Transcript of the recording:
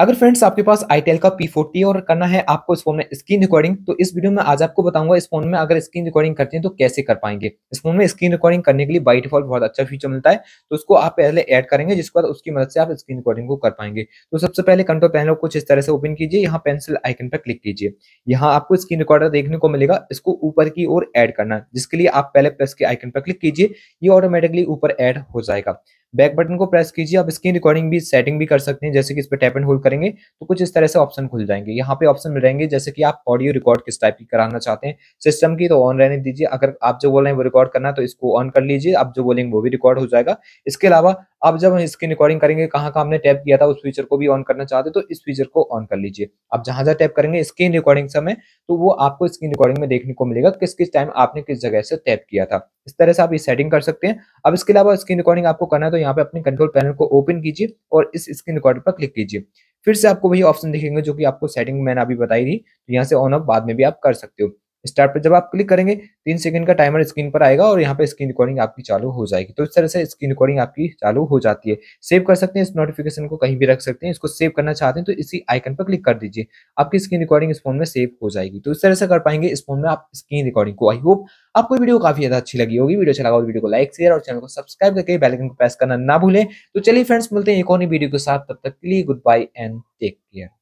अगर फ्रेंड्स आपके पास आईटेल का पी फोर्टी और करना है आपको इस फोन में स्क्रीन रिकॉर्डिंग तो इस वीडियो में आज आपको बताऊंगा इस फोन में अगर स्क्रीन रिकॉर्डिंग करते हैं तो कैसे कर पाएंगे इस फोन में स्क्रीन रिकॉर्डिंग करने के लिए बाई डिफॉल्ट बहुत अच्छा फीचर मिलता है तो उसको आप पहले ऐड करेंगे जिसके बाद उसकी मदद से आप स्क्रीन रिकॉर्डिंग को कर पाएंगे तो सबसे पहले कंट्रोल पैनल कुछ इस तरह से ओपन कीजिए यहाँ पेंसिल आइकन पर क्लिक कीजिए यहाँ आपको स्क्रीन रिकॉर्डर देखने को मिलेगा इसको ऊपर की ओर एड करना जिसके लिए आप पहले प्लस के आइकन पर क्लिक कीजिए ये ऑटोमेटिकली ऊपर एड हो जाएगा बैक बटन को प्रेस कीजिए आप स्क्रीन रिकॉर्डिंग भी सेटिंग भी कर सकते हैं जैसे कि इस पर टैप एंड होल्ड करेंगे तो कुछ इस तरह से ऑप्शन खुल जाएंगे यहाँ पे ऑप्शन मिल जाएंगे जैसे कि आप ऑडियो रिकॉर्ड किस टाइप की कराना चाहते हैं सिस्टम की तो ऑन रहने दीजिए अगर आप जो बोल रहे हैं वो रिकॉर्ड करना तो इसको ऑन कर लीजिए आप जो बोलेंगे वो भी रिकॉर्ड हो जाएगा इसके अलावा आप जब हम इसकी रिकॉर्डिंग करेंगे कहाँ कहाँ हमने टैप किया था उस फीचर को भी ऑन करना चाहते तो इस फीचर को ऑन कर लीजिए आप जहां जहां टैप करेंगे स्क्रीन रिकॉर्डिंग समय तो वो आपको स्क्रीन रिकॉर्डिंग में देखने को मिलेगा किस किस टाइम आपने किस जगह से टैप किया था इस तरह से आप ये सेटिंग कर सकते हैं अब इसके अलावा स्क्रीन रिकॉर्डिंग आपको करना है तो यहाँ पे अपने कंट्रोल पैनल को ओपन कीजिए और इस स्क्रीन रिकॉर्डिंग पर क्लिक कीजिए फिर से आपको वही ऑप्शन दिखेंगे जो कि आपको सेटिंग मैंने अभी बताई थी तो यहाँ से ऑन ऑफ बाद में भी आप कर सकते हो स्टार्ट पर जब आप क्लिक करेंगे तीन सेकंड का टाइमर स्क्रीन पर आएगा और यहाँ पे स्क्रीन रिकॉर्डिंग आपकी चालू हो जाएगी तो इस तरह से स्क्रीन रिकॉर्डिंग आपकी चालू हो जाती है सेव कर सकते हैं इस नोटिफिकेशन को कहीं भी रख सकते हैं इसको सेव करना चाहते हैं तो इसी आइकन पर क्लिक कर दीजिए आपकी स्क्रीन रिकॉर्डिंग इस फोन में सेव हो जाएगी तो इस तरह से कर पाएंगे इस फोन में आप स्क्रीन रिकॉर्डिंग को आई होप आपको वीडियो काफी ज्यादा अच्छी लगी होगी वीडियो चला अच्छा तो वीडियो को लाइक शेयर और चैनल को सब्सक्राइब करके बेलाइकन को प्रेस करना ना भूलें तो चलिए फ्रेंड्स मिलते हैं एक और वीडियो के साथ तब तक के लिए goodbye and take care